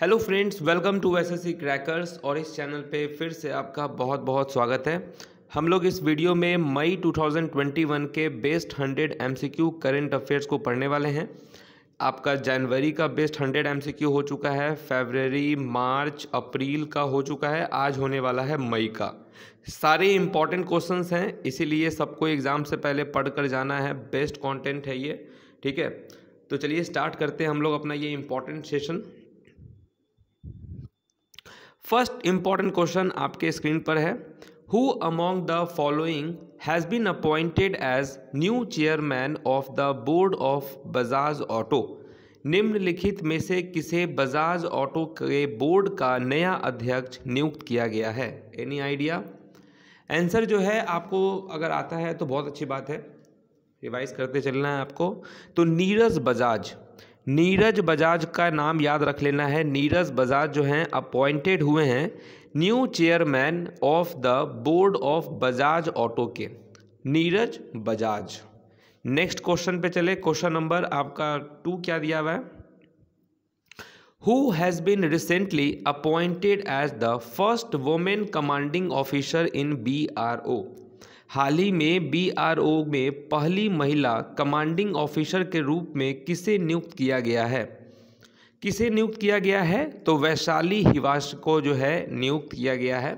Hello friends welcome to S S crackers और इस channel पे फिर से आपका बहुत बहुत स्वागत है हम लोग इस वीडियो में मई 2021 के बेस्ट 100 एमसीक्यू करंट अफेयर्स को पढ़ने वाले हैं आपका जनवरी का बेस्ट 100 एमसीक्यू हो चुका है फेबररी मार्च अप्रैल का हो चुका है आज होने वाला है मई का सारे इम्पॉर्टेंट क्वेश्चन हैं इसीलिए सबको एग्ज़ाम से पहले पढ़ कर जाना है बेस्ट कॉन्टेंट है ये ठीक है तो चलिए स्टार्ट करते हैं हम लोग अपना ये important session first important question आपके स्क्रीन पर है who among the following has been appointed as new chairman of the board of Bajaj auto निम्नलिखित में से किसे बजाज ऑटो के बोर्ड का नया अध्यक्ष नियुक्त किया गया है एनी आइडिया आंसर जो है आपको अगर आता है तो बहुत अच्छी बात है रिवाइज करते चलना है आपको तो नीरज बजाज नीरज बजाज का नाम याद रख लेना है नीरज बजाज जो हैं अपॉइंटेड हुए हैं new chairman of the board of Bajaj Auto के नीरज बजाज नेक्स्ट क्वेश्चन पे चले क्वेश्चन नंबर आपका टू क्या दिया हुआ है who has been recently appointed as the first women commanding officer in B R O हाल ही में बीआरओ में पहली महिला कमांडिंग ऑफिसर के रूप में किसे नियुक्त किया गया है किसे नियुक्त किया गया है तो वैशाली हिवास को जो है नियुक्त किया गया है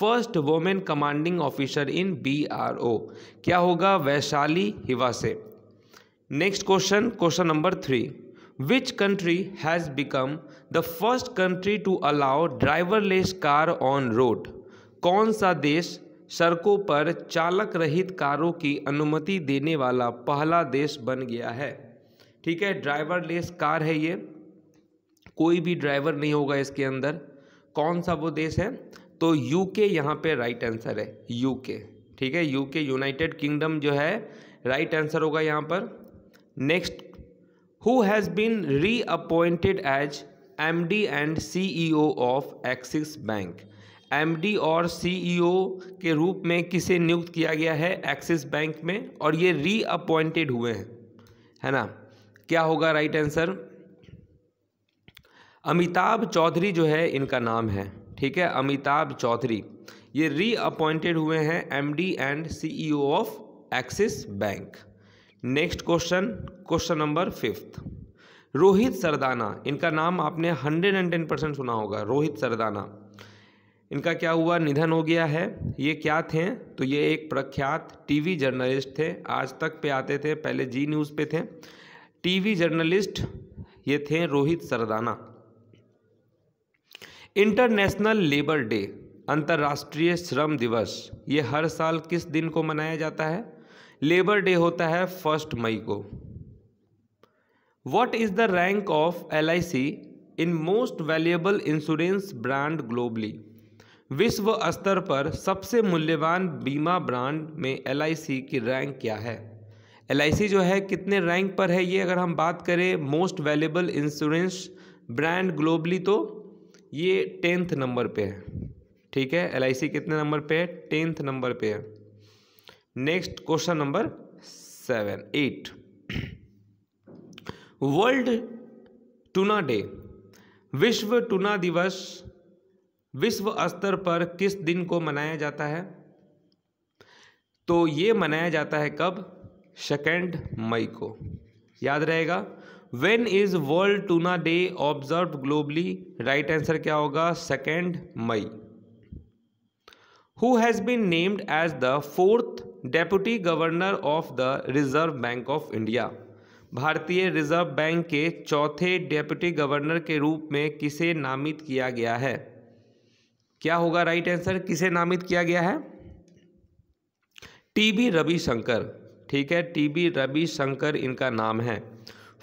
first women commanding officer in BRO क्या होगा Vaishali Hiwase next question question number three which country has become the first country to allow driverless car on road कौन सा देश सड़कों पर चालक रहित कारों की अनुमति देने वाला पहला देश बन गया है ठीक है ड्राइवर लेस कार है ये कोई भी ड्राइवर नहीं होगा इसके अंदर कौन सा वो देश है तो यूके यहाँ पे राइट आंसर है यूके ठीक है यूके यूनाइटेड किंगडम जो है राइट आंसर होगा यहाँ पर next who has been reappointed as M D and C E O of Axis Bank MD और सीईओ e के रूप में किसे नियुक्त किया गया है एक्सिस बैंक में और ये रीअपॉइंटेड हुए हैं है ना क्या होगा राइट आंसर अमिताभ चौधरी जो है इनका नाम है ठीक है अमिताभ चौधरी ये रीअपॉइंटेड हुए हैं MD and CEO of Axis Bank next question question number fifth Rohit Sardana इनका नाम आपने हंड्रेड एंड टेन परसेंट सुना होगा रोहित सरदाना इनका क्या हुआ निधन हो गया है ये क्या थे तो ये एक प्रख्यात टीवी जर्नलिस्ट थे आज तक पे आते थे पहले जी न्यूज़ पे थे टीवी जर्नलिस्ट ये थे Rohit Sardana international labour day अंतर्राष्ट्रीय श्रम दिवस ये हर साल किस दिन को मनाया जाता है लेबर डे होता है फर्स्ट मई को what is the rank of L I C in most valuable insurance brand globally विश्व स्तर पर सबसे मूल्यवान बीमा ब्रांड में एल की रैंक क्या है एल जो है कितने रैंक पर है ये अगर हम बात करें most valuable insurance brand globally तो ये टेंथ नंबर पे है ठीक है एल कितने नंबर पे है टेंथ नंबर पे है next question number seven eight world tuna day विश्व टूना दिवस विश्व स्तर पर किस दिन को मनाया जाता है तो ये मनाया जाता है कब सेकेंड मई को याद रहेगा when is world tuna day observe globally right answer क्या होगा सेकेंड मई who has been named as the fourth deputy governor of the Reserve bank of India भारतीय रिजर्व बैंक के चौथे डेप्यूटी गवर्नर के रूप में किसे नामित किया गया है क्या होगा राइट आंसर किसे नामित किया गया है टी बी रविशंकर ठीक है टी बी रविशंकर इनका नाम है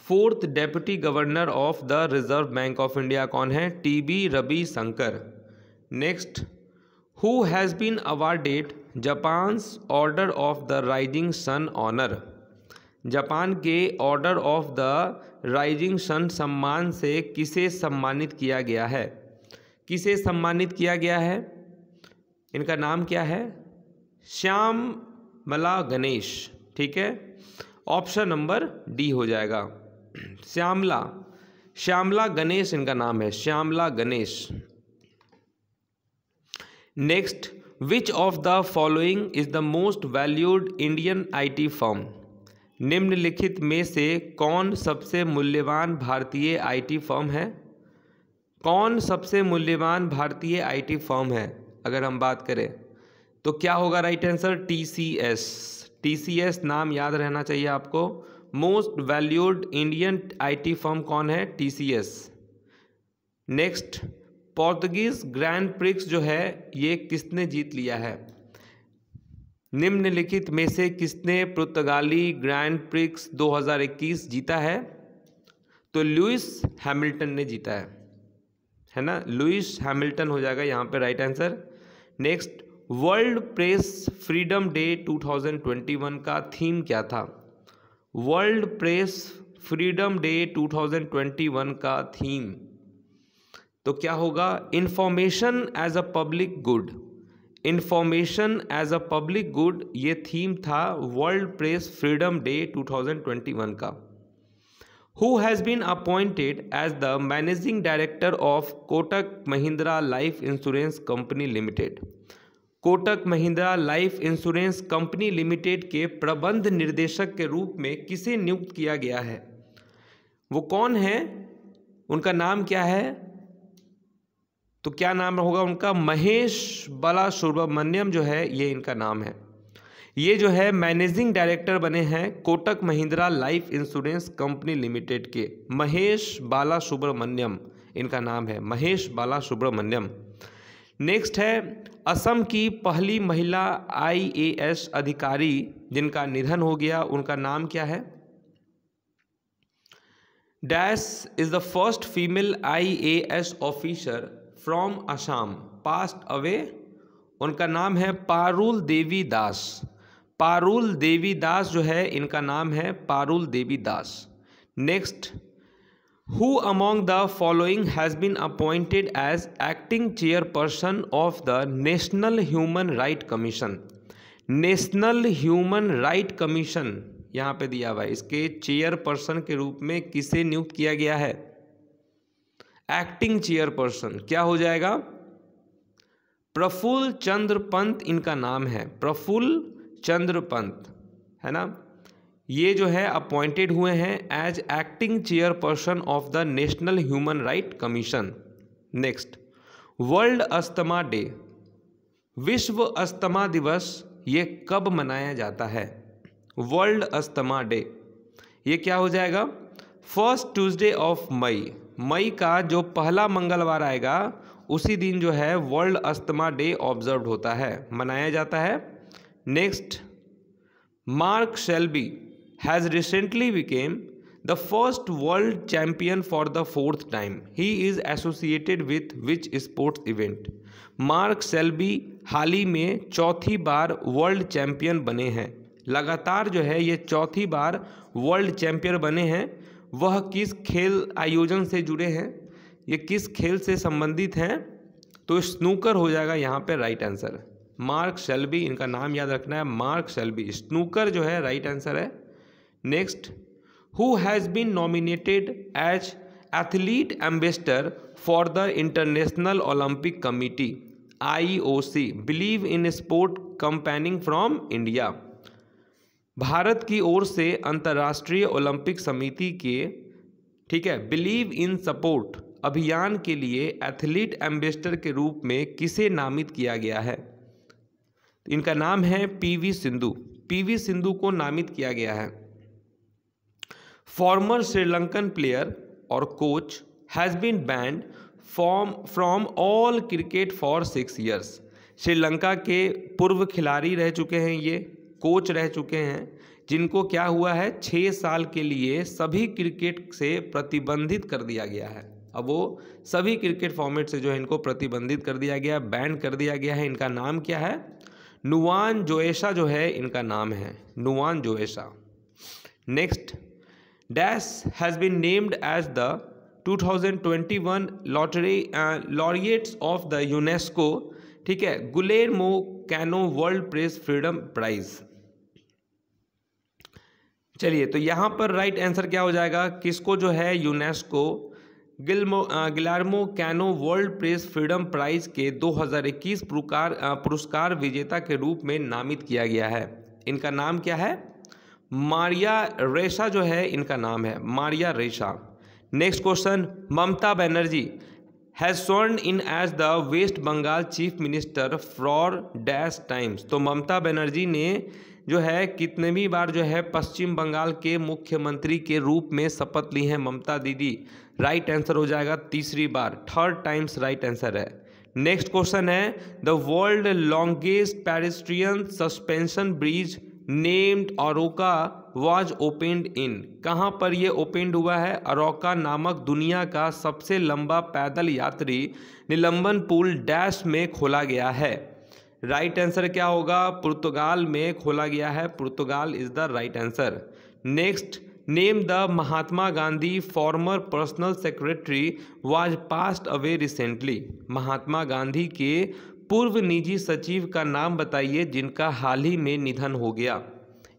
fourth deputy governor of the Reserve bank of India कौन है T B Ravishankar next who has been awarded Japan's Order of the Rising Sun honour Japan के Order of the Rising Sun सम्मान से किसे सम्मानित किया गया है किसे सम्मानित किया गया है इनका नाम क्या है श्याम मला गणेश ठीक है ऑप्शन नंबर डी हो जाएगा श्यामला श्यामला गणेश इनका नाम है Shyamala Ganesh next which of the following is the most valued Indian IT firm निम्नलिखित में से कौन सबसे मूल्यवान भारतीय आईटी फर्म है कौन सबसे मूल्यवान भारतीय आईटी फर्म है अगर हम बात करें तो क्या होगा राइट आंसर टीसीएस टीसीएस नाम याद रहना चाहिए आपको most valued Indian IT firm कौन है TCS next Portuguese Grand Prix जो है ये किसने जीत लिया है निम्नलिखित में से किसने पुर्तगाली ग्रैंड प्रिक्स 2021 जीता है तो लुइस हैमिल्टन ने जीता है है ना लुइस हैमिल्टन हो जाएगा यहाँ पे right answer next world press freedom day 2021 का थीम क्या था वर्ल्ड प्रेस फ्रीडम डे 2021 का थीम तो क्या होगा information as a public good information as a public good ये थीम था वर्ल्ड प्रेस फ्रीडम डे 2021 का who has been appointed as the managing director of Kotak Mahindra Life Insurance Company Limited. Kotak Mahindra Life Insurance Company limited के प्रबंध निर्देशक के रूप में किसे नियुक्त किया गया है वो कौन है उनका नाम क्या है तो क्या नाम होगा उनका महेश बाला सुब्रमण्यम जो है ये इनका नाम है ये जो है मैनेजिंग डायरेक्टर बने हैं Kotak Mahindra Life Insurance Company limited के महेश बाला सुब्रमण्यम इनका नाम है महेश बाला सुब्रमण्यम नेक्स्ट है असम की पहली महिला आईएएस अधिकारी जिनका निधन हो गया उनका नाम क्या है dash is the first female IAS officer from Assam passed away उनका नाम है पारुल देवी दास पारुल देवी दास जो है इनका नाम है Parul Devi Das next who among the following has been appointed as acting chairperson of the national human right commission national human right commission यहाँ पे दिया हुआ है इसके चेयरपर्सन के रूप में किसे नियुक्त किया गया है एक्टिंग चेयरपर्सन क्या हो जाएगा प्रफुल्ल चंद्र पंत इनका नाम है प्रफुल्ल चंद्र पंत है ना ये जो है अपॉइंटेड हुए हैं as acting chairperson of the national human right commission next world asthma day विश्व अस्थमा दिवस ये कब मनाया जाता है वर्ल्ड अस्थमा डे ये क्या हो जाएगा फर्स्ट ट्यूसडे ऑफ मई मई का जो पहला मंगलवार आएगा उसी दिन जो है वर्ल्ड अस्थमा डे ऑब्जर्व होता है मनाया जाता है next Mark Shelby has recently became the first world champion for the fourth time he is associated with which sports event Mark Selby हाल ही में चौथी बार वर्ल्ड चैम्पियन बने हैं लगातार जो है ये चौथी बार वर्ल्ड चैम्पियन बने हैं वह किस खेल आयोजन से जुड़े हैं ये किस खेल से संबंधित हैं तो स्नूकर हो जाएगा यहाँ पे राइट आंसर मार्क सेल्बी इनका नाम याद रखना है मार्क सेल्बी स्नूकर जो है राइट आंसर है next who has been nominated as athlete ambassador for the international olympic committee I O C believe in sport campaigning from India Bharat की ओर से अंतर्राष्ट्रीय ओलंपिक समिति के ठीक है बिलीव इन सपोर्ट अभियान के लिए एथलीट एम्बेसडर के रूप में किसे नामित किया गया है इनका नाम है पीवी सिंधु पीवी सिंधु को नामित किया गया है फॉर्मर श्रीलंकन प्लेयर और coach has been banned form from all cricket for six years Sri Lanka के पूर्व खिलाड़ी रह चुके हैं ये कोच रह चुके हैं जिनको क्या हुआ है छः साल के लिए सभी क्रिकेट से प्रतिबंधित कर दिया गया है अब वो सभी क्रिकेट फॉर्मेट से जो है इनको प्रतिबंधित कर दिया गया बैन कर दिया गया है इनका नाम क्या है नुवान जोएशा जो है इनका नाम है Nuwan Zoysa next dash has been named as the 2021 lottery laureates of the UNESCO ठीक है Guillermo Cano world press freedom prize चलिए तो यहाँ पर राइट आंसर क्या हो जाएगा किसको जो है UNESCO Guillermo Guillermo Cano world press freedom prize के 2021 हज़ार पुरस्कार विजेता के रूप में नामित किया गया है इनका नाम क्या है मारिया रेशा जो है इनका नाम है Maria Ressa next question Mamata Banerjee has sworn in as the West Bengal chief minister for dash times तो ममता बनर्जी ने जो है कितने बार जो है पश्चिम बंगाल के मुख्यमंत्री के रूप में शपथ ली है ममता दीदी राइट आंसर हो जाएगा तीसरी बार थर्ड टाइम्स राइट आंसर है नेक्स्ट क्वेश्चन है the world longest pedestrian suspension bridge named Arouca was opened in कहाँ पर यह ओपेंड हुआ है अरोका नामक दुनिया का सबसे लंबा पैदल यात्री निलंबन पुल डैश में खोला गया है राइट right आंसर क्या होगा पुर्तगाल में खोला गया है Portugal is the right answer next name the Mahatma Gandhi former personal secretary was passed away recently Mahatma Gandhi के पूर्व निजी सचिव का नाम बताइए जिनका हाल ही में निधन हो गया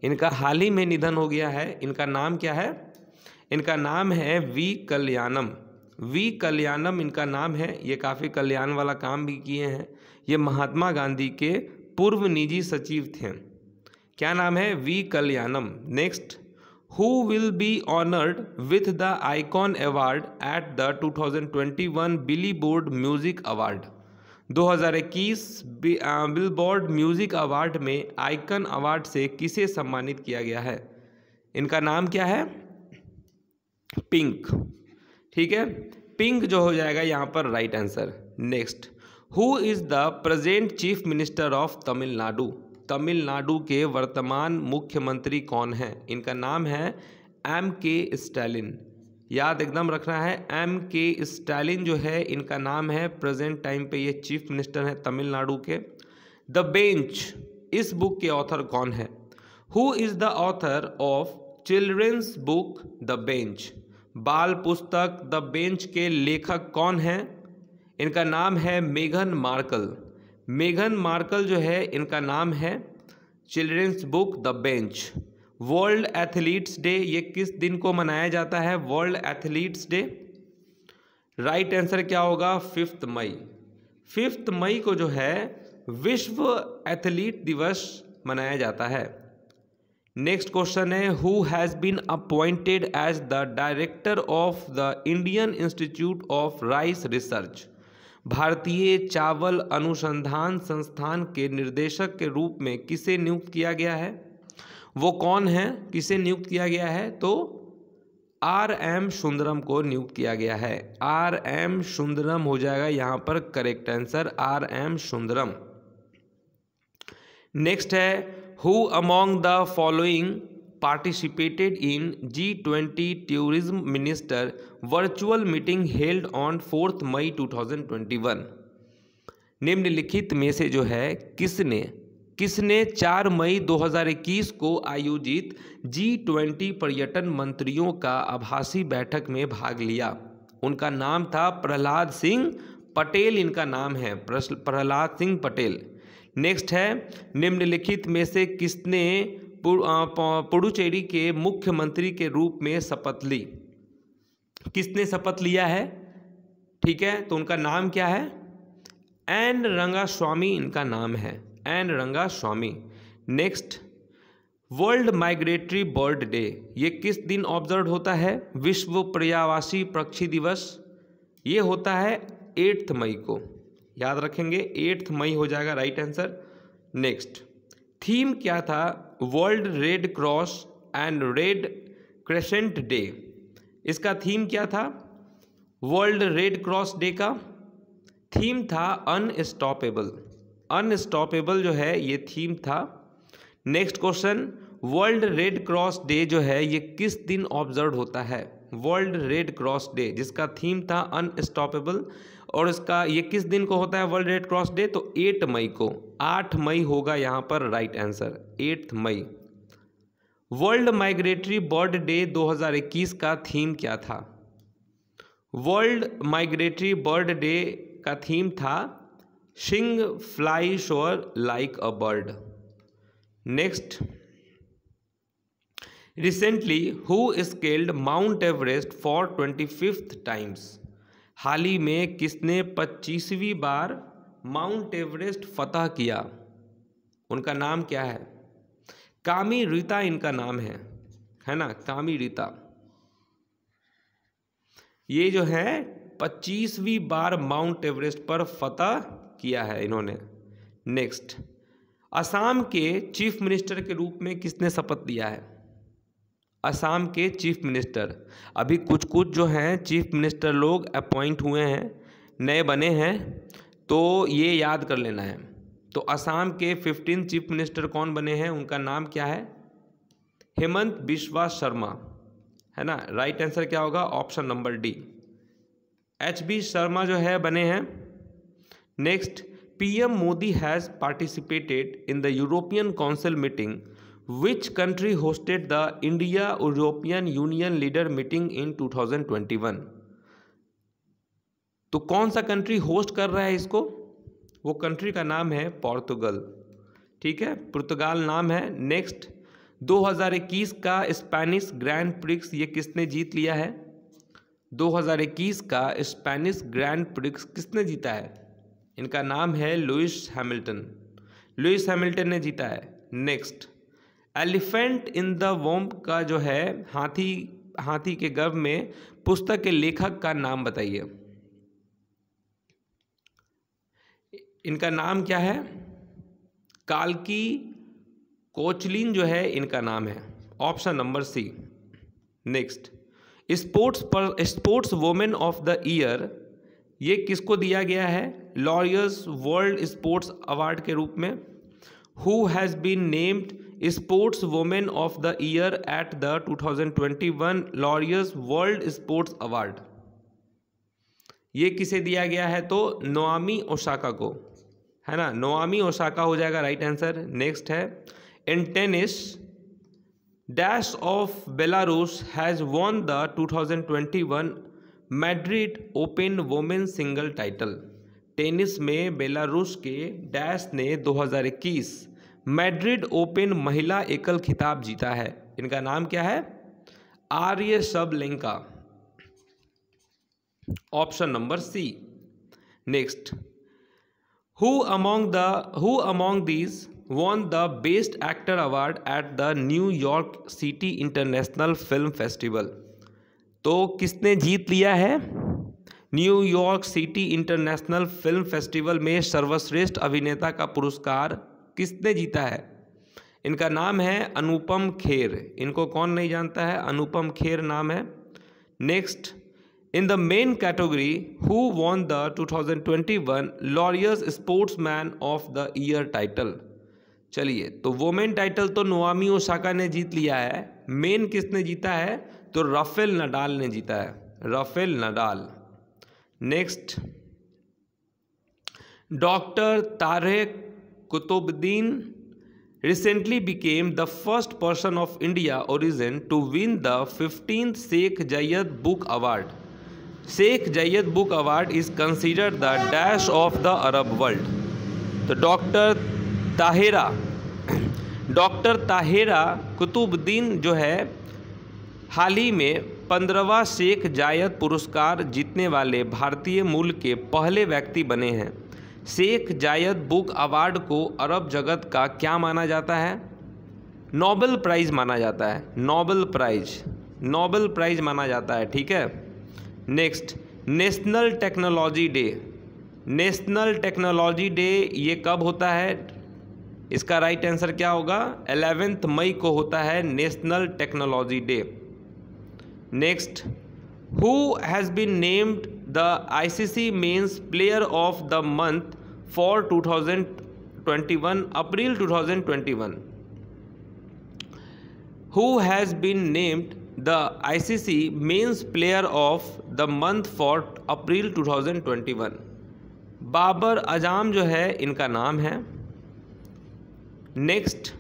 इनका हाल ही में निधन हो गया है इनका नाम क्या है इनका नाम है वी कल्याणम वी कल्याणम इनका नाम है ये काफ़ी कल्याण वाला काम भी किए हैं ये महात्मा गांधी के पूर्व निजी सचिव थे क्या नाम है V Kalyanam next who will be honored with the Icon Award at the 2021 Billboard Music Award 2021 Billboard music award में आइकन अवार्ड से किसे सम्मानित किया गया है इनका नाम क्या है पिंक ठीक है पिंक जो हो जाएगा यहाँ पर right answer next who is the present chief minister of Tamil Nadu Tamil Nadu के वर्तमान मुख्यमंत्री कौन हैं इनका नाम है एम के स्टालिन याद एकदम रखना है एम के स्टालिन जो है इनका नाम है प्रेजेंट टाइम पे ये चीफ मिनिस्टर हैं तमिलनाडु के द बेंच इस बुक के ऑथर कौन है who is the author of children's book the bench बाल पुस्तक द बेंच के लेखक कौन हैं इनका नाम है मेघन मार्कल मेघन मार्कल जो है इनका नाम है children's book the bench world athletes day ये किस दिन को मनाया जाता है world athletes day right answer क्या होगा फिफ्थ मई फिफ्थ मई को जो है विश्व एथलीट दिवस मनाया जाता है नेक्स्ट क्वेश्चन है who has been appointed as the director of the Indian institute of rice research भारतीय चावल अनुसंधान संस्थान के निर्देशक के रूप में किसे नियुक्त किया गया है वो कौन है किसे नियुक्त किया गया है तो आर एम सुंदरम को नियुक्त किया गया है आर एम सुंदरम हो जाएगा यहां पर correct answer R M Sundaram next है who among the following participated in G20 tourism minister virtual meeting held on 4th मई 2021 निम्नलिखित में से जो है किसने किसने 4 मई 2021 को आयोजित जी ट्वेंटी पर्यटन मंत्रियों का आभासी बैठक में भाग लिया उनका नाम था प्रहलाद सिंह पटेल इनका नाम है प्रहलाद सिंह पटेल नेक्स्ट है निम्नलिखित में से किसने पुडुचेरी के मुख्यमंत्री के रूप में शपथ ली किसने शपथ लिया है ठीक है तो उनका नाम क्या है एन रंगा स्वामी इनका नाम है N Rangaswamy next world migratory bird day ये किस दिन ऑब्जर्व होता है विश्व प्रयावासी पक्षी दिवस ये होता है एट्थ मई को याद रखेंगे एट्थ मई हो जाएगा राइट आंसर नेक्स्ट थीम क्या था world red cross and red crescent day इसका थीम क्या था वर्ल्ड रेड क्रॉस डे का थीम था अनस्टॉपेबल अनस्टॉपेबल जो है ये थीम था next question world red cross day जो है ये किस दिन ऑब्जर्व होता है वर्ल्ड रेड क्रॉस डे जिसका थीम था अनस्टॉपेबल और इसका ये किस दिन को होता है वर्ल्ड रेड क्रॉस डे तो एट मई को आठ मई होगा यहाँ पर राइट आंसर एट मई वर्ल्ड माइग्रेटरी बर्ड डे 2021 का थीम क्या था वर्ल्ड माइग्रेटरी बर्ड डे का थीम था sing fly soar like a bird next recently who scaled Mount Everest for twenty fifth times हाल ही में किसने पच्चीसवीं बार माउंट एवरेस्ट फतह किया उनका नाम क्या है कामी रीता इनका नाम है है ना कामी रीता ये जो है पच्चीसवीं बार माउंट एवरेस्ट पर फतह किया है इन्होंने नेक्स्ट असम के चीफ मिनिस्टर के रूप में किसने शपथ लिया है असम के चीफ मिनिस्टर अभी कुछ कुछ जो हैं चीफ मिनिस्टर लोग अपॉइंट हुए हैं नए बने हैं तो ये याद कर लेना है तो असम के फिफ्टीन चीफ मिनिस्टर कौन बने हैं उनका नाम क्या है हेमंत बिश्वा शर्मा है ना राइट आंसर क्या होगा option number D H B Sharma जो है बने हैं next PM Modi has participated in the European council meeting which country hosted the India European union leader meeting in 2021? तो कौन सा कंट्री होस्ट कर रहा है इसको वो कंट्री का नाम है पोर्तुगल ठीक है पुर्तगाल नाम है नेक्स्ट 2021 का स्पेनिश ग्रैंड प्रिक्स ये किसने जीत लिया है 2021 का स्पेनिश ग्रैंड प्रिक्स किसने जीता है इनका नाम है लुइस हैमिल्टन लुइस हैमिल्टन ने जीता है next elephant in the womb का जो है हाथी हाथी के गर्भ में पुस्तक के लेखक का नाम बताइए इनका नाम क्या है कालकी कोचलिन जो है इनका नाम है option number C next sports पर sports women of the year ये किसको दिया गया है लॉरियस वर्ल्ड स्पोर्ट्स अवार्ड के रूप में who has been named sports women of the year at the 2021 Laureus world sports award ये किसे दिया गया है तो नोआमी ओशाका को है ना नोआमी ओशाका हो जाएगा राइट आंसर नेक्स्ट है in tennis dash of Belarus has won the 2021 Madrid open women single title tennis में बेलारूस के डैश ने 2021 मैड्रिड ओपन महिला एकल खिताब जीता है इनका नाम क्या है Aryna Sabalenka option number C next who among the who among these won the best actor award at the New York city international film festival तो किसने जीत लिया है New York city international film festival में सर्वश्रेष्ठ अभिनेता का पुरस्कार किसने जीता है इनका नाम है अनुपम खेर इनको कौन नहीं जानता है अनुपम खेर नाम है next in the men category who won the 2021 sports sportsman of the year title चलिए तो वोमेन टाइटल तो नोआमी ओसाका ने जीत लिया है मेन किसने जीता है तो राफेल नडाल ने जीता है Rafael Nadal next doctor Tarek Qutbuddin recently became the first person of India origin to win the fifteen Sheikh Zayed book award Sheikh Zayed book award is consider the dash of the Arab world तो doctor Tahira doctor Tahira Qutbuddin जो है हाल ही में पंद्रहवा शेख जायद पुरस्कार जीतने वाले भारतीय मूल के पहले व्यक्ति बने हैं शेख जायद बुक अवार्ड को अरब जगत का क्या माना जाता है नोबेल प्राइज़ माना जाता है नोबेल प्राइज़ नोबेल प्राइज़ माना जाता है ठीक है next national technology day national technology day ये कब होता है इसका राइट right आंसर क्या होगा एलेवेंथ मई को होता है national technology day next who has been named the I C C means player of the month for two thousand twenty one April two thousand twenty one who has been named the I C C means player of the month for April two thousand twenty one Babar Azam जो है इनका नाम है next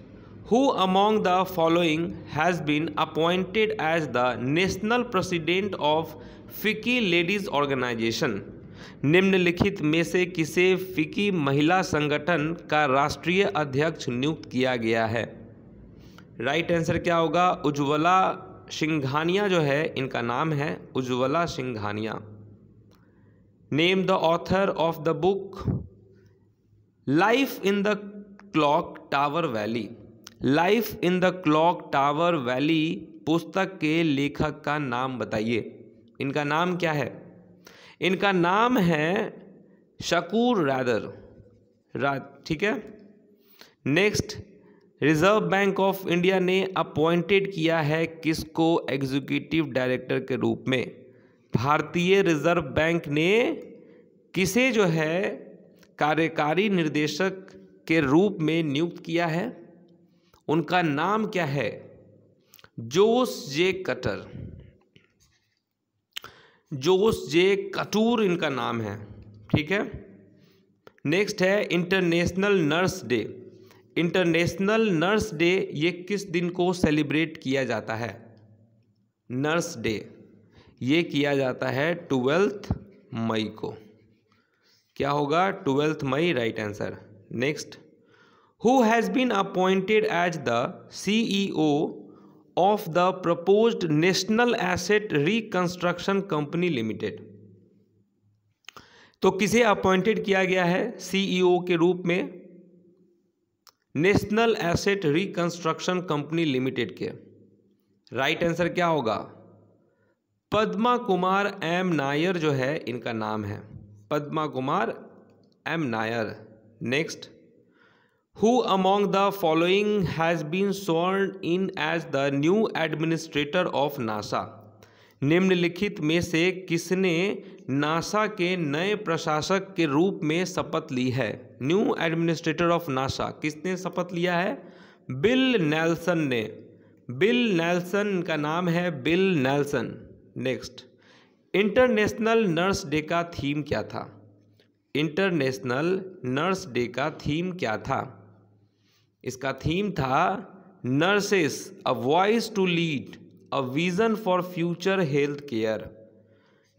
who among the following has been appointed as the national president of फ़िकी ladies organisation निम्नलिखित में से किसे फ़िकी महिला संगठन का राष्ट्रीय अध्यक्ष नियुक्त किया गया है राइट आंसर क्या होगा उज्ज्वला सिंघानिया जो है इनका नाम है Ujjwala Singhania name the author of the book life in the clock tower valley life in the clock tower valley पुस्तक के लेखक का नाम बताइए इनका नाम क्या है इनका नाम है शकूर रादर रा ठीक है next reserve bank of India ने अपॉइंटेड किया है किसको एग्जीक्यूटिव डायरेक्टर के रूप में भारतीय रिजर्व बैंक ने किसे जो है कार्यकारी निर्देशक के रूप में नियुक्त किया है उनका नाम क्या है जोस जे कटर जोस जे कटूर इनका नाम है ठीक है नेक्स्ट है international nurse day international nurse day ये किस दिन को सेलिब्रेट किया जाता है नर्स डे ये किया जाता है ट्वेल्थ मई को क्या होगा twelfth May right answer next who has been appointed as the C E O of the proposed national asset reconstruction company limited तो किसे अपॉइंटेड किया गया है सीईओ e के रूप में national asset reconstruction company limited के राइट आंसर क्या होगा पद्मा कुमार एम नायर जो है इनका नाम है Padma Kumar M Nair next Who among the following has been sworn in as the new administrator of NASA? निम्नलिखित में से किसने नासा के नए प्रशासक के रूप में शपथ ली है न्यू एडमिनिस्ट्रेटर ऑफ नासा किसने शपथ लिया है बिल नेल्सन ने बिल नेल्सन का नाम है Bill Nelson next international nurse day का थीम क्या था इंटरनेशनल नर्स डे का थीम क्या था इसका थीम था nurses a voice to lead a vision for future health care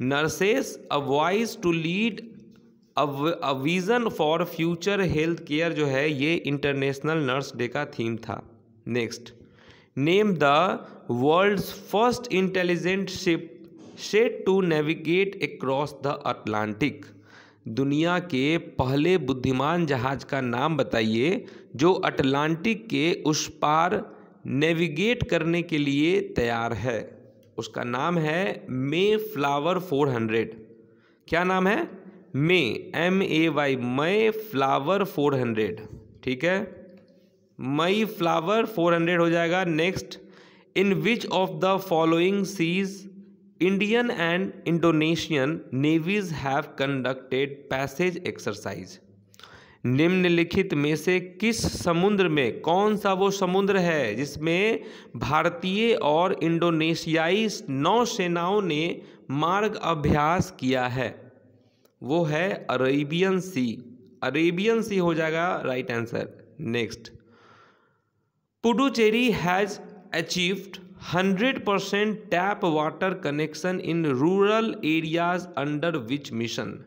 nurses a voice to lead a vision for future health care जो है ये इंटरनेशनल नर्स डे का थीम था next name the world's first intelligent ship shade to navigate across the Atlantic दुनिया के पहले बुद्धिमान जहाज का नाम बताइए जो अटलांटिक के उस पार नेविगेट करने के लिए तैयार है उसका नाम है मे फ्लावर फोर हंड्रेड क्या नाम है May M A Y Mayflower four hundred ठीक है मई फ्लावर फोर हंड्रेड हो जाएगा next in which of the following seas Indian and Indonesian navies have conducted passage exercise निम्नलिखित में से किस समुद्र में कौन सा वो समुद्र है जिसमें भारतीय और इंडोनेशियाई नौसेनाओं ने मार्ग अभ्यास किया है वो है अरेबियन सी अरेबियन सी हो जाएगा right answer next Puducherry has achieved hundred percent tap water connection in rural areas under which mission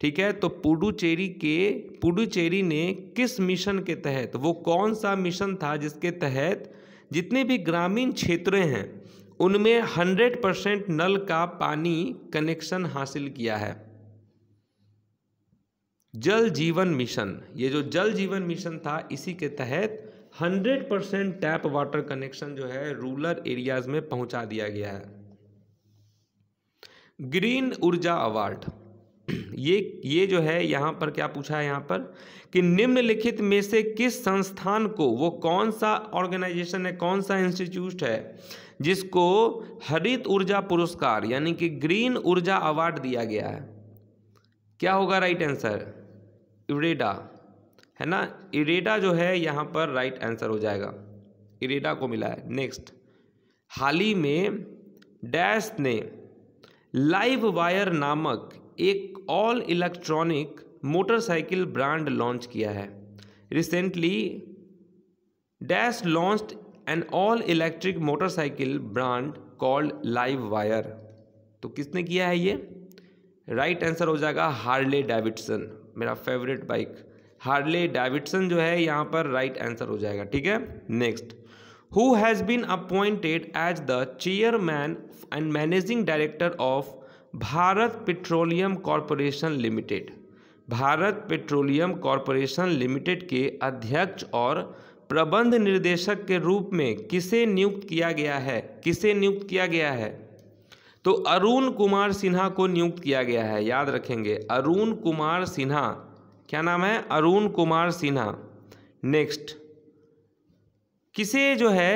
ठीक है तो पुडुचेरी के पुडुचेरी ने किस मिशन के तहत वो कौन सा मिशन था जिसके तहत जितने भी ग्रामीण क्षेत्र हैं उनमें हंड्रेड परसेंट नल का पानी कनेक्शन हासिल किया है जल जीवन मिशन ये जो जल जीवन मिशन था इसी के तहत hundred percent tap water connection जो है रूरल एरियाज में पहुंचा दिया गया है ग्रीन ऊर्जा अवार्ड ये ये जो है यहाँ पर क्या पूछा है यहाँ पर कि निम्नलिखित में से किस संस्थान को वो कौन सा ऑर्गेनाइजेशन है कौन सा इंस्टीट्यूट है जिसको हरित ऊर्जा पुरस्कार यानी कि ग्रीन ऊर्जा अवार्ड दिया गया है क्या होगा राइट आंसर इवरेडा है ना इरेडा जो है यहाँ पर राइट आंसर हो जाएगा इरेडा को मिला है नेक्स्ट हाल ही में डैश ने लाइव वायर नामक एक all electronic motorcycle brand launch किया है recently dash launch an all electric motorcycle brand called LiveWire तो किसने किया है ये राइट right आंसर हो जाएगा हार्ले डेविडसन मेरा फेवरेट बाइक हार्ले डेविडसन जो है यहाँ पर राइट right आंसर हो जाएगा ठीक है next who has been appointed as the chairman and managing director of Bharat petroleum corporation limited Bharat petroleum corporation limited के अध्यक्ष और प्रबंध निर्देशक के रूप में किसे नियुक्त किया गया है किसे नियुक्त किया गया है तो अरुण कुमार सिन्हा को नियुक्त किया गया है याद रखेंगे अरुण कुमार सिन्हा क्या नाम है अरुण कुमार सिन्हा नेक्स्ट किसे जो है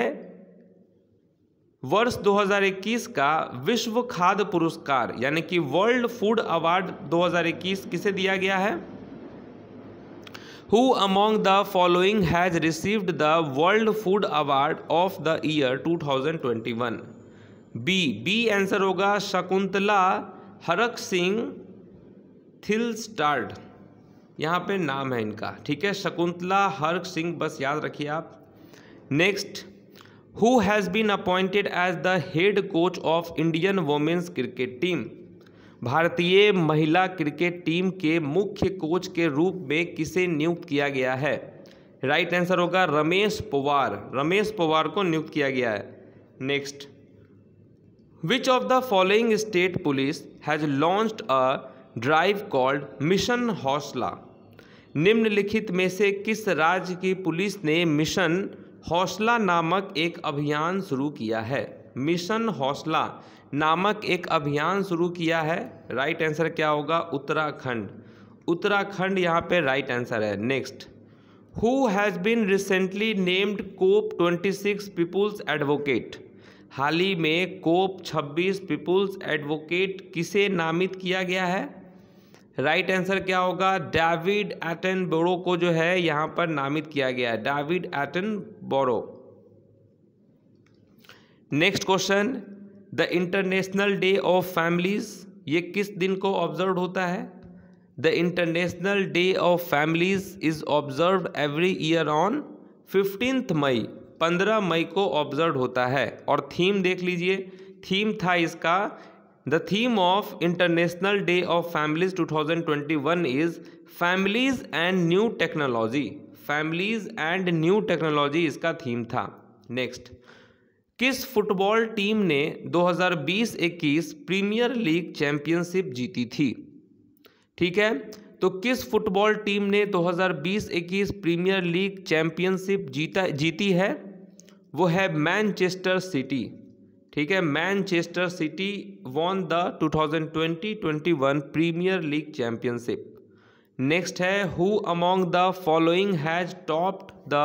वर्ष 2021 का विश्व खाद्य पुरस्कार यानी कि वर्ल्ड फूड अवार्ड 2021 किसे दिया गया है who among the following has received the world food award of the year 2021 B B answer होगा शकुंतला हरक सिंह थिल स्टार्ट यहाँ पे नाम है इनका ठीक है शकुंतला हर्क सिंह बस याद रखिए आप next who has been appointed as the head coach of Indian women's cricket team भारतीय महिला क्रिकेट टीम के मुख्य कोच के रूप में किसे नियुक्त किया गया है राइट आंसर होगा रमेश पवार रमेश पवार को नियुक्त किया गया है next which of the following state police has launched a drive called mission Hausla निम्नलिखित में से किस राज्य की पुलिस ने मिशन हौसला नामक एक अभियान शुरू किया है मिशन हौसला नामक एक अभियान शुरू किया है राइट आंसर क्या होगा उत्तराखंड उत्तराखंड यहाँ पे राइट आंसर है next who has been recently named COP 26 people's advocate हाल ही में कोप 26 पीपुल्स एडवोकेट किसे नामित किया गया है राइट आंसर क्या होगा डेविड एटन बोरो को जो है यहाँ पर नामित किया गया है David Attenborough next question the international day of families ये किस दिन को ऑब्जर्व होता है the international day of families is observe every year on fifteenth May पंद्रह मई को ऑब्जर्व होता है और थीम देख लीजिए थीम था इसका the theme of international day of families 2021 is families and new technology families and new technology इसका थीम था नेक्स्ट किस फुटबॉल टीम ने 2020-21 प्रीमियर लीग चैंपियनशिप जीती थी ठीक है तो किस फुटबॉल टीम ने 2020-21 प्रीमियर लीग चैंपियनशिप जीता जीती है वो है मैनचेस्टर सिटी ठीक है Manchester City won the 2020-21 premier league championship next है who among the following has topped the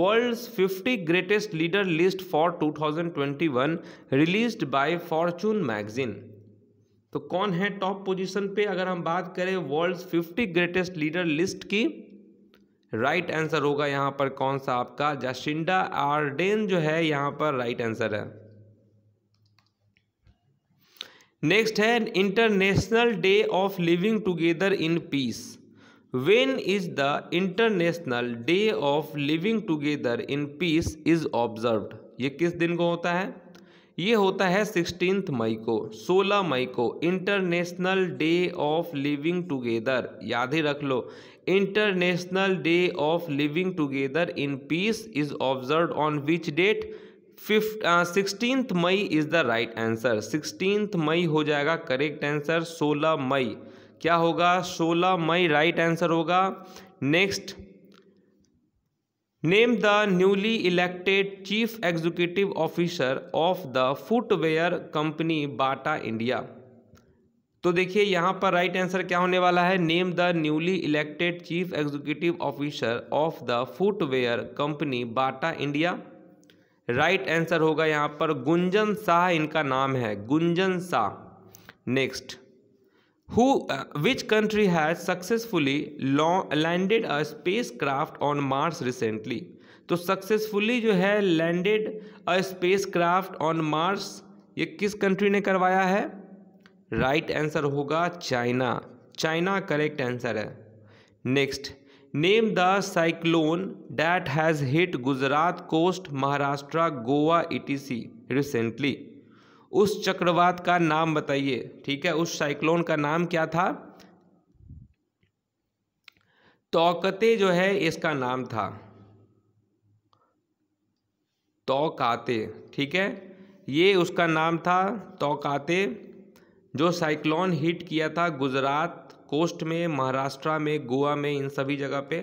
world 50 greatest leader list for 2021 released by Fortune magazine तो कौन है टॉप पोजीशन पे अगर हम बात करें वर्ल्ड 50 ग्रेटेस्ट लीडर लिस्ट की राइट right आंसर होगा यहाँ पर कौन सा आपका जाशिंडा आर्डेन जो है यहाँ पर राइट right आंसर है नेक्स्ट है international day of living together in peace when is the international day of living together in peace is observed ये किस दिन को होता है ये होता है सिक्सटीन मई को सोलह मई को international day of living together याद ही रख लो international day of living together in peace is observe on which date fifth sixteenth May is the right answer sixteenth May हो जाएगा करेक्ट आंसर सोलह मई क्या होगा सोलह मई राइट आंसर होगा next name the newly elected chief executive officer of the footwear company Bata India तो देखिए यहाँ पर राइट आंसर क्या होने वाला है name the newly elected chief executive officer of the footwear company Bata India right answer होगा यहाँ पर गुंजन शाह इनका नाम है Gunjan Shah next who which country has successfully landed a space craft on Mars recently तो सक्सेसफुली जो है landed a space craft on Mars ये किस कंट्री ने करवाया है राइट right आंसर होगा चाइना चाइना करेक्ट आंसर है next name the cyclone that has hit Gujarat coast Maharashtra Goa sea recently उस चक्रवात का नाम बताइए ठीक है उस साइक्लोन का नाम क्या था तोकते जो है इसका नाम था तोकाते ठीक है ये उसका नाम था तोकाते जो साइक्लोन हिट किया था गुजरात कोस्ट में महाराष्ट्र में गोवा में इन सभी जगह पे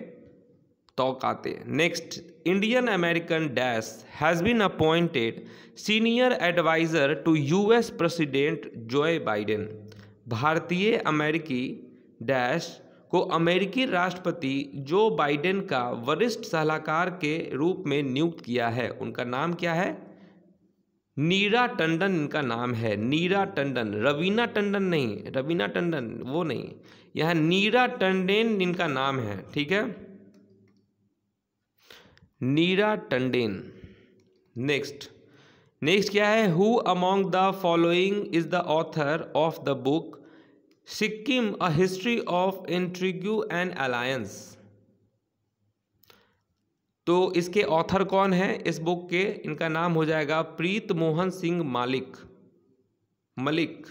तो आते हैं next Indian American dash has been appointed senior adviser to US president Joe Biden भारतीय अमेरिकी डैश को अमेरिकी राष्ट्रपति जो बाइडेन का वरिष्ठ सलाहकार के रूप में नियुक्त किया है उनका नाम क्या है नीरा टंडन इनका नाम है नीरा टंडन रवीना टंडन नहीं रवीना टंडन वो नहीं यह नीरा टंडेन इनका नाम है ठीक है नीरा टंडेन नेक्स्ट नेक्स्ट क्या है who among the following is the author of the book Sikkim a history of intrigue and alliance तो इसके ऑथर कौन है इस बुक के इनका नाम हो जाएगा प्रीत मोहन सिंह मालिक मलिक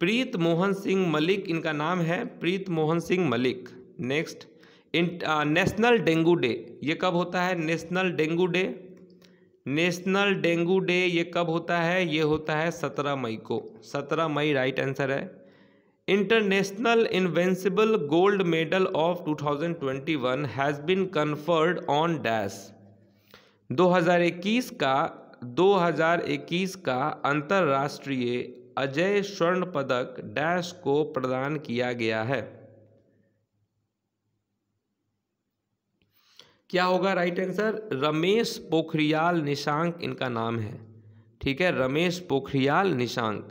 प्रीत मोहन सिंह मलिक इनका नाम है Preet Mohan Singh Malik next in national dengue day ये कब होता है national dengue day national dengue day ये कब होता है ये होता है सत्रह मई को सत्रह मई राइट आंसर है international invincible gold medal of 2021 conferred on conferred दो हजार 2021 का 2021 का अंतर्राष्ट्रीय अजय स्वर्ण पदक डैश को प्रदान किया गया है क्या होगा राइट आंसर रमेश पोखरियाल निशांक इनका नाम है ठीक है रमेश पोखरियाल निशांक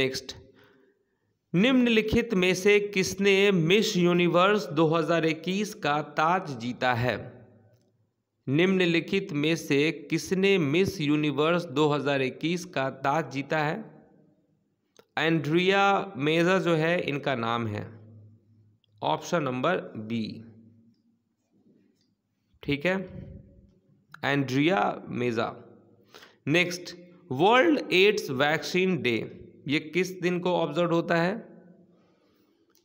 नेक्स्ट निम्नलिखित में से किसने मिस यूनिवर्स 2021 का ताज जीता है निम्नलिखित में से किसने मिस यूनिवर्स 2021 का ताज जीता है एंड्रिया मेजा जो है इनका नाम है ऑप्शन नंबर बी ठीक है Andrea Meza next world AIDS vaccine day ये किस दिन को ऑब्जर्व होता है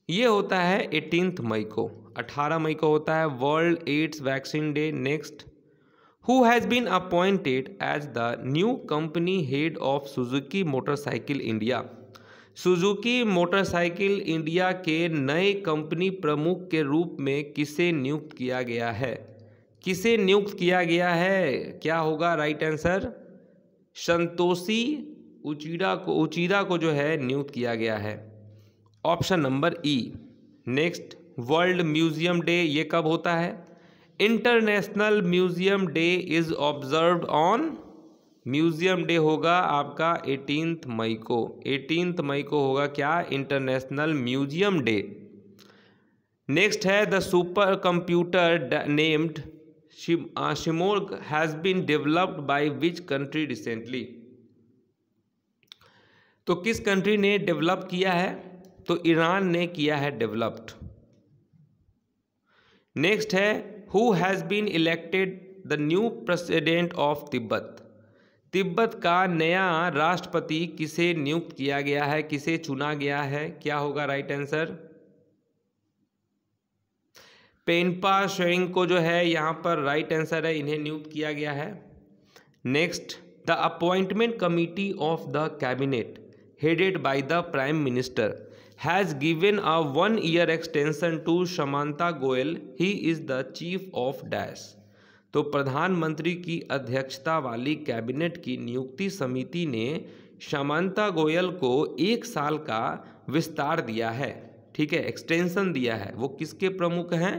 ये होता है एटीनथ मई को 18 मई को होता है world AIDS vaccine day next who has been appointed as the new company head of Suzuki motorcycle India Suzuki motorcycle India के नए कंपनी प्रमुख के रूप में किसे नियुक्त किया गया है किसे नियुक्त किया गया है क्या होगा राइट आंसर संतोषी उचीड़ा को उचीदा को जो है नियुक्त किया गया है option number E e, next world museum day ये कब होता है international museum day is observe on museum day होगा आपका एटीनथ मई को एटीनथ मई को होगा क्या इंटरनेशनल म्यूज़ियम डे नेक्स्ट है the super computer named Simorgh has been developed by which country recently तो किस कंट्री ने डेवलप किया है तो ईरान ने किया है डेवलप्ड नेक्स्ट है who has been elected the new president of Tibet Tibet का नया राष्ट्रपति किसे नियुक्त किया गया है किसे चुना गया है क्या होगा राइट आंसर पेनपा शेरिंग को जो है यहां पर राइट आंसर है इन्हें नियुक्त किया गया है next the appointment committee of the cabinet headed by the Prime Minister, has given a one-year extension to Samantha Goel. He is the chief of dash तो प्रधानमंत्री की अध्यक्षता वाली कैबिनेट की नियुक्ति समिति ने शमांता गोयल को एक साल का विस्तार दिया है ठीक है एक्सटेंशन दिया है वो किसके प्रमुख हैं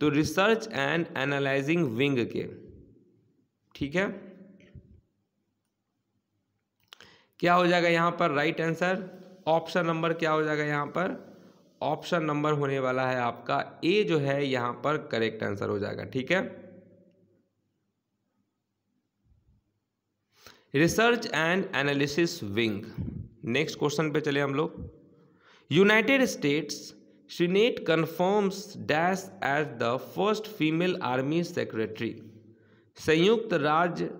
तो रिसर्च एंड एनालाइजिंग विंग के ठीक है क्या हो जाएगा यहाँ पर राइट आंसर ऑप्शन नंबर क्या हो जाएगा यहाँ पर ऑप्शन नंबर होने वाला है आपका ए जो है यहाँ पर करेक्ट आंसर हो जाएगा ठीक है research and analysis wing next question पे चले हम लोग United States senate confirms dash as the first female army secretary संयुक्त राज्य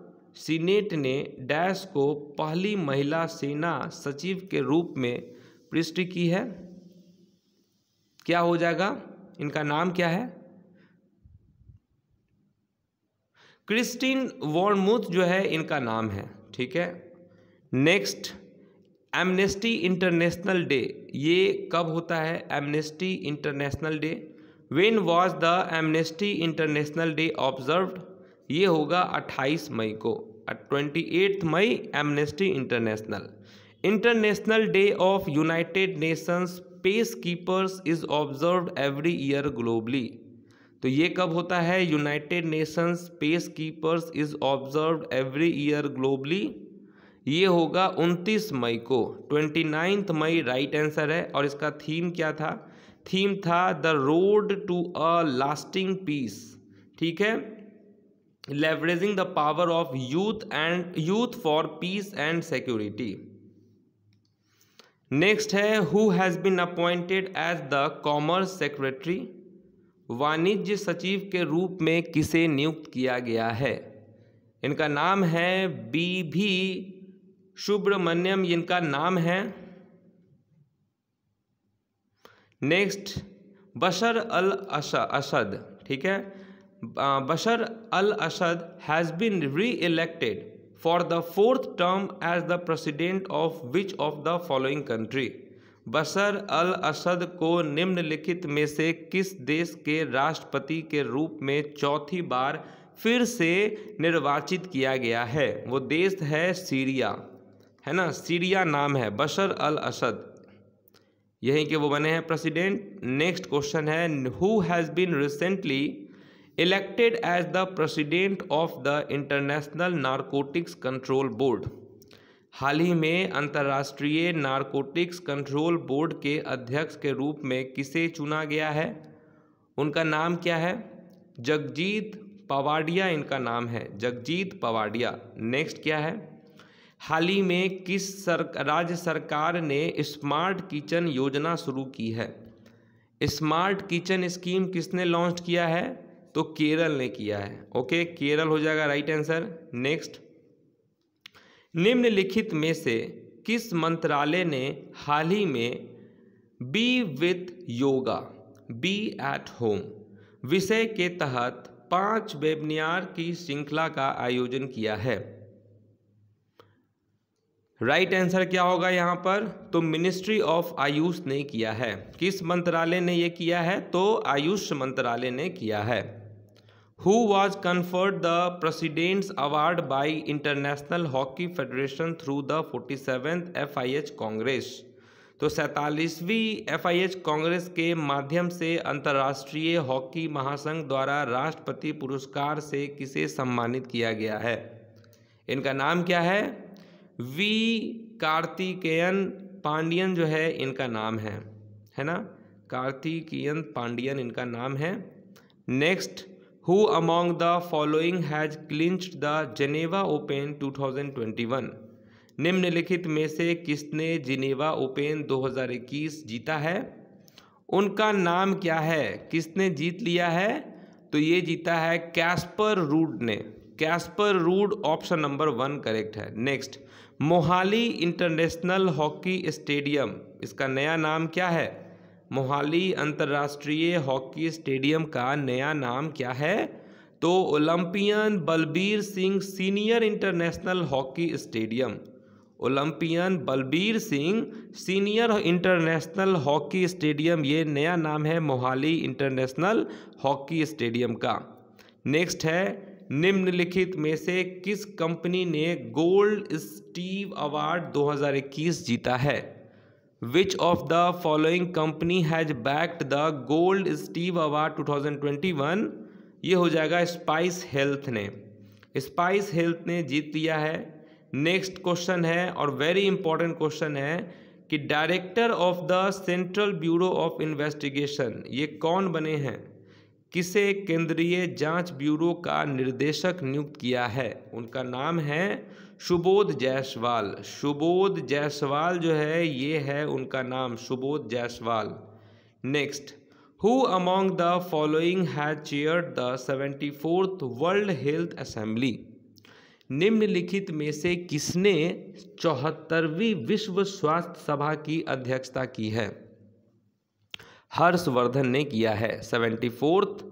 सीनेट ने डैश को पहली महिला सेना सचिव के रूप में पृष्ठ की है क्या हो जाएगा इनका नाम क्या है क्रिस्टीन वॉर्नमूथ जो है इनका नाम है ठीक है नेक्स्ट एमनेस्टी इंटरनेशनल डे ये कब होता है Amnesty International day when was the Amnesty International day observed ये होगा 28 मई को twenty eighth May Amnesty International international day of United Nations peacekeepers is observe every year globally तो ये कब होता है United Nations peacekeepers is observe every year globally ये होगा 29 मई को नाइन्थ मई राइट आंसर है और इसका थीम क्या था थीम था the road to a lasting peace ठीक है leveraging the power of youth and youth for peace and security next है who has been appointed as the commerce secretary वाणिज्य सचिव के रूप में किसे नियुक्त किया गया है इनका नाम है बी भी सुब्रमण्यम इनका नाम है नेक्स्ट बशर अल अशद ठीक है Bashar al Assad has been reelected for the fourth term as the president of which of the following country Bashar al Assad को निम्नलिखित में से किस देश के राष्ट्रपति के रूप में चौथी बार फिर से निर्वाचित किया गया है वो देश है सीरिया है ना सीरिया नाम है बशर अल असद यहीं के वो बने हैं प्रेसिडेंट नेक्स्ट क्वेश्चन है who has been recently elected as the president of the international narcotics control board हाल ही में अंतर्राष्ट्रीय नारकोटिक्स कंट्रोल बोर्ड के अध्यक्ष के रूप में किसे चुना गया है उनका नाम क्या है जगजीत पवाडिया इनका नाम है जगजीत पवाडिया नेक्स्ट क्या है हाल ही में किस सर राज्य सरकार ने स्मार्ट किचन योजना शुरू की है स्मार्ट किचन स्कीम किसने लॉन्च किया है तो केरल ने किया है ओके केरल हो जाएगा राइट आंसर नेक्स्ट निम्नलिखित में से किस मंत्रालय ने हाल ही में be with yoga be at home विषय के तहत पांच वेबिनार की श्रृंखला का आयोजन किया है राइट right आंसर क्या होगा यहां पर तो मिनिस्ट्री ऑफ आयुष ने किया है किस मंत्रालय ने यह किया है तो आयुष मंत्रालय ने किया है who was conferred the president's award by international hockey federation through the forty seventh F I H congress तो सैतालीसवीं एफ आई एच कांग्रेस के माध्यम से अंतर्राष्ट्रीय हॉकी महासंघ द्वारा राष्ट्रपति पुरस्कार से किसे सम्मानित किया गया है इनका नाम क्या है वी कार्तिकेयन पांडियन जो है इनका नाम है है ना कार्तिकेयन पांडियन इनका नाम है next who among the following has clinched the Geneva open 2021? निम्नलिखित में से किसने जिनेवा ओपन 2021 जीता है उनका नाम क्या है किसने जीत लिया है तो ये जीता है कैस्पर रूड ने Casper Ruud option number one correct है next Mohali international hockey stadium इसका नया नाम क्या है मोहाली अंतर्राष्ट्रीय हॉकी स्टेडियम का नया नाम क्या है तो olympian Balbir Singh senior international hockey stadium olympian Balbir Singh senior international hockey stadium ये नया नाम है मोहाली इंटरनेशनल हॉकी स्टेडियम का नेक्स्ट है निम्नलिखित में से किस कंपनी ने गोल्ड स्टीव अवार्ड 2021 जीता है which of the following the gold Stevie award two thousand twenty 2021 ये हो जाएगा स्पाइस हेल्थ ने स्पाइस हेल्थ ने जीत लिया है नेक्स्ट क्वेश्चन है और वेरी इंपॉर्टेंट क्वेश्चन है कि director of the central bureau of investigation ये कौन बने हैं किसे केंद्रीय जांच ब्यूरो का निर्देशक नियुक्त किया है उनका नाम है सुबोध जायसवाल सुबोध जायसवाल जो है ये है उनका नाम Subodh Jaiswal next who among the following has chair the seventy fourth world health assembly निम्नलिखित में से किसने चौहत्तरवीं विश्व स्वास्थ्य सभा की अध्यक्षता की है हर्षवर्धन ने किया है seventy fourth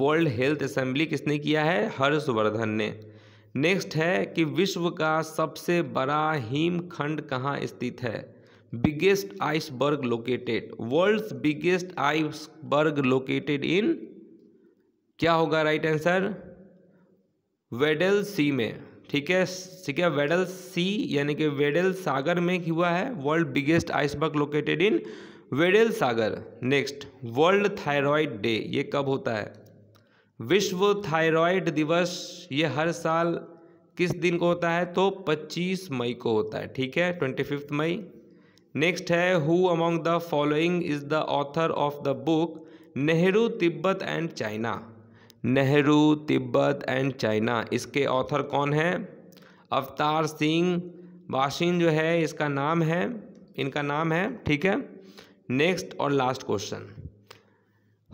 world health assembly किसने किया है हर्षवर्धन ने नेक्स्ट है कि विश्व का सबसे बड़ा हिमखंड कहाँ स्थित है biggest iceberg located world's biggest iceberg located in क्या होगा राइट आंसर वेडल सी में ठीक है ठीक है वेडल सी यानी कि वेडल सागर में हुआ है world biggest iceberg located in Weddell सागर नेक्स्ट वर्ल्ड थायराइड डे ये कब होता है विश्व थायराइड दिवस ये हर साल किस दिन को होता है तो 25 मई को होता है ठीक है ट्वेंटी फिफ्थ मई नेक्स्ट है who among the following is the author of the book Nehru Tibet and China Nehru Tibet and China इसके ऑथर कौन हैं अवतार सिंह वाशिन जो है इसका नाम है इनका नाम है ठीक है नेक्स्ट और last question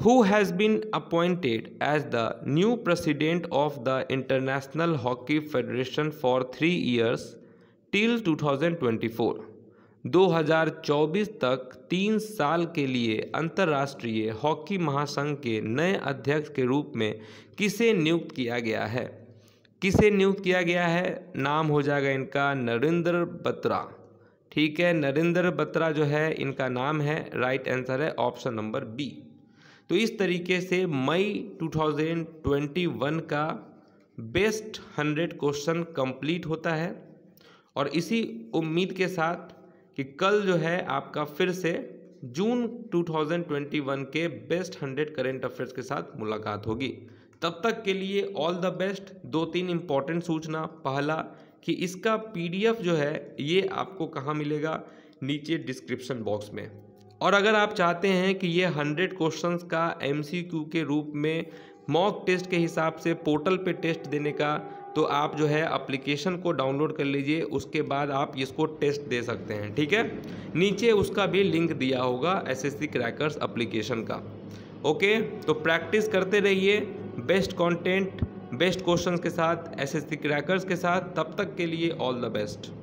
who has been appointed as the new president of the International Hockey Federation for twenty years till 2024. 2024 तक तीन साल के लिए अंतर्राष्ट्रीय हॉकी महासंघ के नए अध्यक्ष के रूप में किसे नियुक्त किया गया है किसे नियुक्त किया गया है नाम हो जाएगा इनका नरेंद्र बत्रा ठीक है नरेंद्र बत्रा जो है इनका नाम है राइट आंसर है ऑप्शन नंबर बी तो इस तरीके से मई 2021 का बेस्ट हंड्रेड क्वेश्चन कंप्लीट होता है और इसी उम्मीद के साथ कि कल जो है आपका फिर से जून 2021 के बेस्ट हंड्रेड करेंट अफेयर्स के साथ मुलाकात होगी तब तक के लिए ऑल द बेस्ट दो तीन इम्पॉर्टेंट सूचना पहला कि इसका पीडीएफ जो है ये आपको कहाँ मिलेगा नीचे डिस्क्रिप्शन बॉक्स में और अगर आप चाहते हैं कि ये हंड्रेड क्वेश्चन का एम के रूप में मॉक टेस्ट के हिसाब से पोर्टल पे टेस्ट देने का तो आप जो है एप्लीकेशन को डाउनलोड कर लीजिए उसके बाद आप इसको टेस्ट दे सकते हैं ठीक है नीचे उसका भी लिंक दिया होगा एसएससी क्रैकर्स एप्लीकेशन का ओके तो प्रैक्टिस करते रहिए बेस्ट कंटेंट बेस्ट क्वेश्चंस के साथ एसएससी क्रैकर्स के साथ तब तक के लिए ऑल द बेस्ट